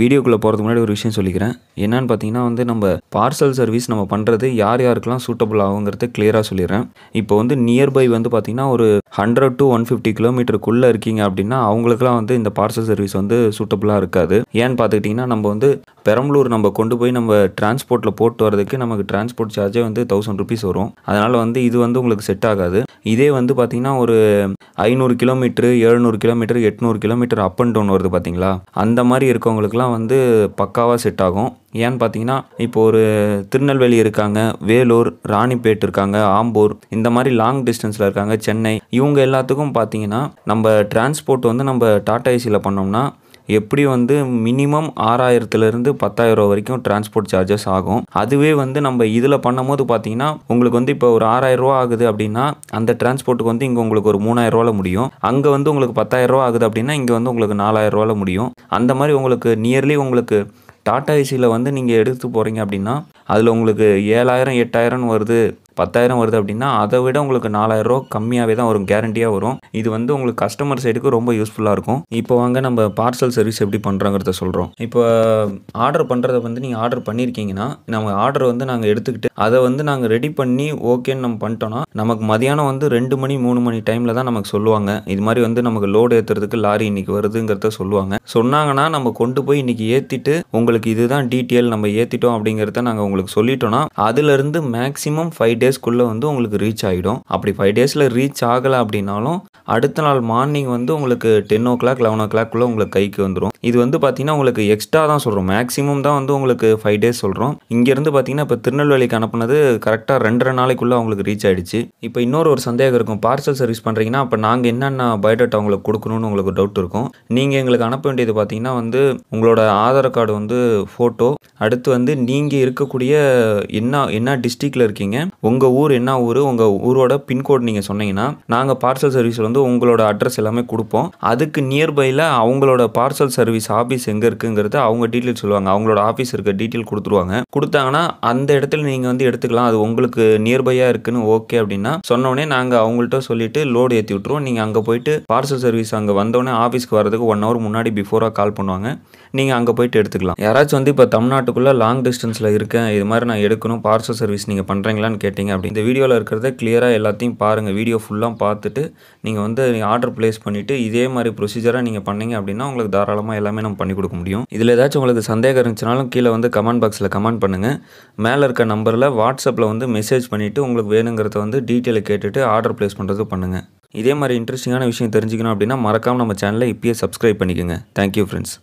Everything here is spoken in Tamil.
வீடியோக்குள்ளே போகிறதுக்கு முன்னாடி ஒரு விஷயம் சொல்லிக்கிறேன் என்னன்னு பார்த்தீங்கன்னா வந்து நம்ம பார்சல் சர்வீஸ் நம்ம பண்ணுறது யார் யாருக்கெல்லாம் சூட்டபுள் ஆகுங்கிறத கிளியராக சொல்லிடுறேன் இப்போ வந்து நியர்பை வந்து பார்த்திங்கன்னா ஒரு ஹண்ட்ரட் டு ஒன் ஃபிஃப்டி கிலோமீட்டருக்குள்ளே இருக்கீங்க அப்படின்னா அவங்களுக்குலாம் வந்து இந்த பார்சல் சர்வீஸ் வந்து சூட்டபுளாக இருக்காது ஏன்னு பார்த்துக்கிட்டிங்கன்னா நம்ம வந்து பெரம்பலூர் நம்ம கொண்டு போய் நம்ம டிரான்ஸ்போர்ட்டில் போட்டு வரதுக்கு நமக்கு டிரான்ஸ்போர்ட் சார்ஜே வந்து தௌசண்ட் ருபீஸ் வரும் அதனால் வந்து இது வந்து உங்களுக்கு செட் ஆகாது இதே வந்து பார்த்திங்கன்னா ஒரு ஐநூறு கிலோமீட்டரு எழுநூறு கிலோமீட்டரு எட்நூறு கிலோமீட்டர் அப் அண்ட் டவுன் வருது பார்த்தீங்களா அந்த மாதிரி இருக்கவங்களுக்குலாம் வந்து பக்காவாக செட் ஆகும் ஏன்னு பார்த்தீங்கன்னா இப்போ ஒரு திருநெல்வேலி இருக்காங்க வேலூர் ராணிப்பேட் இருக்காங்க ஆம்பூர் இந்த மாதிரி லாங் டிஸ்டன்ஸில் இருக்காங்க சென்னை இவங்க எல்லாத்துக்கும் பார்த்தீங்கன்னா நம்ம டிரான்ஸ்போர்ட் வந்து நம்ம டாடா ஏசியில் பண்ணோம்னா எப்படி வந்து மினிமம் ஆறாயிரத்துலேருந்து பத்தாயிரம் ரூபா வரைக்கும் டிரான்ஸ்போர்ட் சார்ஜஸ் ஆகும் அதுவே வந்து நம்ம இதில் பண்ணும்போது பார்த்தீங்கன்னா உங்களுக்கு வந்து இப்போ ஒரு ஆறாயிரரூவா ஆகுது அப்படின்னா அந்த டிரான்ஸ்போர்ட்டுக்கு வந்து இங்கே உங்களுக்கு ஒரு மூணாயிரரூவாவில் முடியும் அங்கே வந்து உங்களுக்கு பத்தாயிரரூவா ஆகுது அப்படின்னா இங்கே வந்து உங்களுக்கு நாலாயிரரூவாவில் முடியும் அந்த மாதிரி உங்களுக்கு நியர்லி உங்களுக்கு டாட்டா ஏசியில் வந்து நீங்கள் எடுத்து போகிறீங்க அப்படின்னா அதில் உங்களுக்கு ஏழாயிரம் எட்டாயிரம்னு வருது பத்தாயிரம் வருது அப்படின்னா அதை விட உங்களுக்கு நாலாயிரரூவா கம்மியாகவே தான் வரும் கேரண்டியாக வரும் இது வந்து உங்களுக்கு கஸ்டமர் சைடுக்கு ரொம்ப யூஸ்ஃபுல்லாக இருக்கும் இப்போ வாங்க நம்ம பார்சல் சர்வீஸ் எப்படி பண்ணுறாங்கிறத சொல்கிறோம் இப்போ ஆர்டர் பண்ணுறத வந்து நீங்கள் ஆர்டர் பண்ணியிருக்கீங்கன்னா நம்ம ஆர்டர் வந்து நாங்கள் எடுத்துக்கிட்டு அதை வந்து நாங்கள் ரெடி பண்ணி ஓகேன்னு நம்ம பண்ணிட்டோம்னா நமக்கு மதியானம் வந்து ரெண்டு மணி மூணு மணி டைமில் தான் நமக்கு சொல்லுவாங்க இது மாதிரி வந்து நமக்கு லோடு ஏற்றுறதுக்கு லாரி இன்றைக்கி வருதுங்கிறத சொல்லுவாங்க சொன்னாங்கன்னா நம்ம கொண்டு போய் இன்றைக்கி ஏற்றிட்டு உங்களுக்கு இதுதான் டீட்டெயில் நம்ம ஏற்றிட்டோம் அப்படிங்கிறத நாங்கள் உங்களுக்கு சொல்லிட்டோம்னா அதுலேருந்து மேக்ஸிமம் ஃபைவ் டேஸ்க்குள்ளே வந்து உங்களுக்கு ரீச் ஆகிடும் அப்படி ஃபைவ் டேஸில் ரீச் ஆகலை அப்படின்னாலும் அடுத்த நாள் மார்னிங் வந்து உங்களுக்கு டென் ஓ கிளாக் லெவன் ஓ கிளாக்குள்ளே உங்களுக்கு கைக்கு வந்துடும் இது வந்து பார்த்தீங்கன்னா உங்களுக்கு எக்ஸ்ட்ரா தான் சொல்கிறோம் மேக்ஸிமம் தான் வந்து உங்களுக்கு ஃபைவ் டேஸ் சொல்கிறோம் இங்கேருந்து பார்த்தீங்கன்னா இப்போ திருநெல்வேலிக்கு அனுப்புனது கரெக்டாக ரெண்டரை நாளைக்குள்ளே அவங்களுக்கு ரீச் ஆகிடுச்சு இப்போ இன்னொரு ஒரு சந்தேகம் இருக்கும் பார்சல் சர்வீஸ் பண்ணுறீங்கன்னா அப்போ நாங்கள் என்னென்ன பயோடேட்டா உங்களுக்கு கொடுக்கணும்னு உங்களுக்கு டவுட் இருக்கும் நீங்கள் எங்களுக்கு அனுப்ப வேண்டியது பார்த்தீங்கன்னா வந்து உங்களோட ஆதார் கார்டு வந்து ஃபோட்டோ அடுத்து வந்து நீங்கள் இருக்கக்கூடிய என்ன என்ன டிஸ்ட்ரிக்டில் இருக்கீங்க உங்கள் ஊர் என்ன ஊர் உங்கள் ஊரோட பின்கோடு நீங்கள் சொன்னீங்கன்னா நாங்கள் பார்சல் சர்வீஸ் வந்து வந்து உங்களோட அட்ரஸ் எல்லாமே கொடுப்போம் அதுக்கு நியர்பையில் அவங்களோட பார்சல் சர்வீஸ் ஆஃபீஸ் எங்கே இருக்குங்கிறது அவங்க டீட்டெயில் சொல்லுவாங்க அவங்களோட ஆஃபீஸ் இருக்க டீட்டெயில் கொடுத்துருவாங்க கொடுத்தாங்கன்னா அந்த இடத்துல நீங்கள் வந்து எடுத்துக்கலாம் அது உங்களுக்கு நியர்பையாக இருக்குன்னு ஓகே அப்படின்னா சொன்னோடனே நாங்கள் அவங்கள்ட்ட சொல்லிட்டு லோடு ஏற்றி விட்ருவோம் நீங்கள் அங்கே போயிட்டு பார்சல் சர்வீஸ் அங்கே வந்தோடனே ஆஃபீஸ்க்கு வரதுக்கு ஒன் ஹவர் முன்னாடி பிஃபோராக கால் பண்ணுவாங்க நீங்கள் அங்கே போயிட்டு எடுத்துக்கலாம் யாராச்சும் வந்து இப்போ தமிழ்நாட்டுக்குள்ளே லாங் டிஸ்டன்ஸில் இருக்கேன் இது மாதிரி நான் எடுக்கணும் பார்சல் சர்வீஸ் நீங்கள் பண்ணுறீங்களான்னு கேட்டிங்க அப்படி இந்த வீடியோவில் இருக்கிறத கிளியராக எல்லாத்தையும் பாருங்கள் வீடியோ ஃபுல்லாக பார்த்துட்டு நீங்கள் நீங்கள் வந்து நீங்கள் ஆர்டர் ப்ளேஸ் பண்ணிவிட்டு இதே மாதிரி ப்ரொசீஜராக நீங்கள் பண்ணீங்க அப்படின்னா உங்களுக்கு தாராளமாக எல்லாமே நம்ம பண்ணி கொடுக்க முடியும் இதில் ஏதாச்சும் உங்களுக்கு சந்தேகம் இருந்துச்சுனாலும் கீழே வந்து கமெண்ட் பாக்ஸில் கமெண்ட் பண்ணுங்கள் மேலே இருக்க நம்பரில் வாட்ஸ்அப்பில் வந்து மெசேஜ் பண்ணிவிட்டு உங்களுக்கு வேணுங்கிறத வந்து டீட்டெயிலை கேட்டுட்டு ஆர்டர் ப்ளேஸ் பண்ணுறது பண்ணுங்கள் இதே மாதிரி இன்ட்ரெஸ்டிங்கான விஷயம் தெரிஞ்சுக்கணும் அப்படின்னா மறக்காமல் நம்ம சேனலை இப்பயே சப்ஸ்கிரைப் பண்ணிக்கோங்க தேங்க்யூ ஃப்ரெண்ட்ஸ்